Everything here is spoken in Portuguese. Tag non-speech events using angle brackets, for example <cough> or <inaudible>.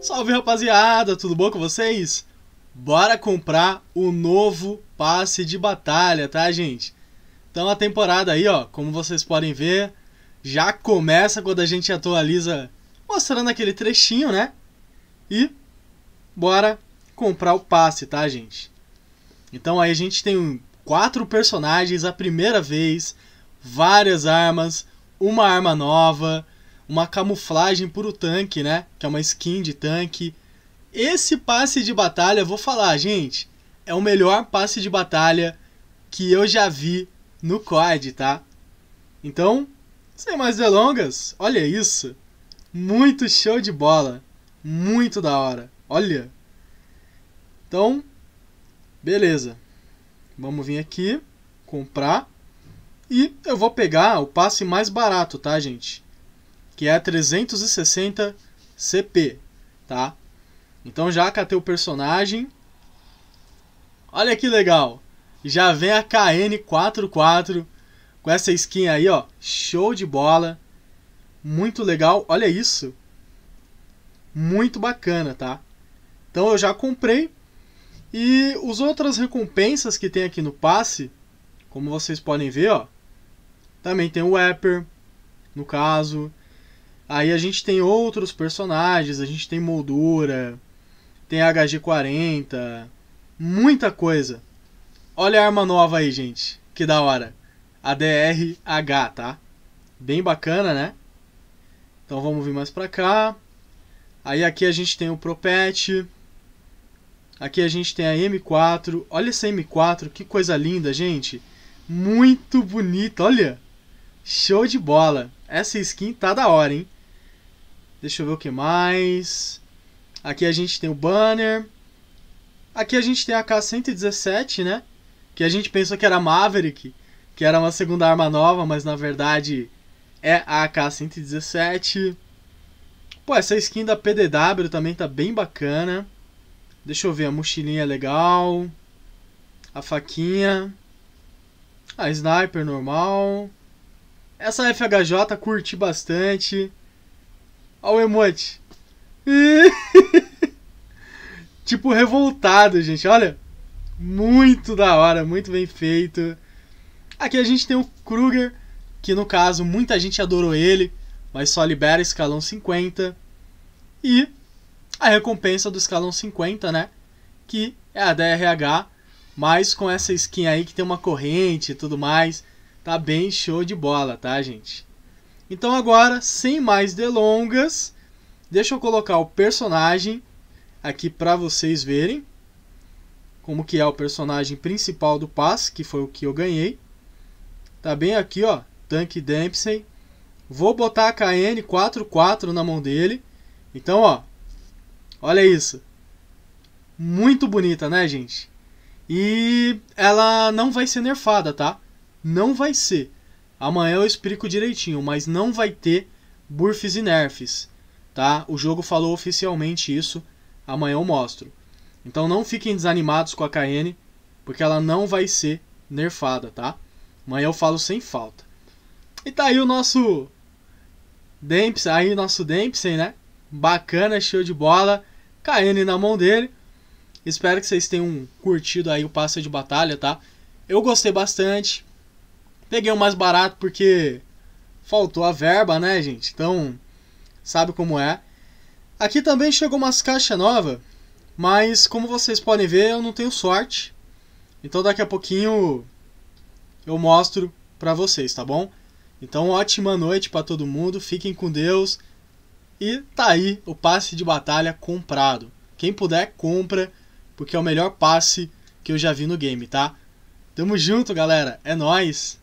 Salve rapaziada, tudo bom com vocês? Bora comprar o novo passe de batalha, tá gente? Então a temporada aí, ó, como vocês podem ver, já começa quando a gente atualiza mostrando aquele trechinho, né? E bora comprar o passe, tá gente? Então aí a gente tem quatro personagens a primeira vez, várias armas, uma arma nova, uma camuflagem pro tanque, né? Que é uma skin de tanque. Esse passe de batalha, vou falar, gente, é o melhor passe de batalha que eu já vi no COD, tá? Então, sem mais delongas, olha isso. Muito show de bola. Muito da hora. Olha. Então, beleza. Vamos vir aqui, comprar. E eu vou pegar o passe mais barato, tá, gente? que é 360 CP, tá? Então já catei o personagem. Olha que legal! Já vem a KN44 com essa skin aí, ó. Show de bola. Muito legal. Olha isso. Muito bacana, tá? Então eu já comprei. E as outras recompensas que tem aqui no passe, como vocês podem ver, ó. Também tem o Whapper, no caso. Aí a gente tem outros personagens, a gente tem moldura, tem HG40, muita coisa. Olha a arma nova aí, gente. Que da hora. A DRH, tá? Bem bacana, né? Então vamos vir mais pra cá. Aí aqui a gente tem o Propet. Aqui a gente tem a M4. Olha essa M4, que coisa linda, gente. Muito bonita, olha. Show de bola. Essa skin tá da hora, hein? Deixa eu ver o que mais. Aqui a gente tem o banner. Aqui a gente tem a K-117, né? Que a gente pensou que era Maverick, que era uma segunda arma nova, mas na verdade é a AK-117. Pô, essa skin da PDW também tá bem bacana. Deixa eu ver, a mochilinha é legal. A faquinha. A sniper normal. Essa FHJ curti bastante. Olha o emote. <laughs> tipo, revoltado, gente. Olha. Muito da hora, muito bem feito. Aqui a gente tem o Kruger, que no caso muita gente adorou ele, mas só libera escalão 50. E a recompensa do escalão 50, né? Que é a DRH, mas com essa skin aí que tem uma corrente e tudo mais. Tá bem show de bola, tá, gente? Então agora, sem mais delongas, deixa eu colocar o personagem aqui para vocês verem como que é o personagem principal do passe, que foi o que eu ganhei. Tá bem aqui, ó, Tank Dempsey. Vou botar a KN 44 na mão dele. Então, ó, olha isso. Muito bonita, né, gente? E ela não vai ser nerfada, tá? Não vai ser. Amanhã eu explico direitinho, mas não vai ter burfs e nerfs, tá? O jogo falou oficialmente isso, amanhã eu mostro. Então não fiquem desanimados com a KN, porque ela não vai ser nerfada, tá? Amanhã eu falo sem falta. E tá aí o nosso Dempsey, aí o nosso Dempsey, né? Bacana, show de bola. KN na mão dele. Espero que vocês tenham curtido aí o passe de batalha, tá? Eu gostei bastante. Peguei o mais barato porque faltou a verba, né, gente? Então, sabe como é. Aqui também chegou umas caixas novas, mas como vocês podem ver, eu não tenho sorte. Então daqui a pouquinho eu mostro pra vocês, tá bom? Então, ótima noite para todo mundo, fiquem com Deus. E tá aí o passe de batalha comprado. Quem puder, compra, porque é o melhor passe que eu já vi no game, tá? Tamo junto, galera. É nós.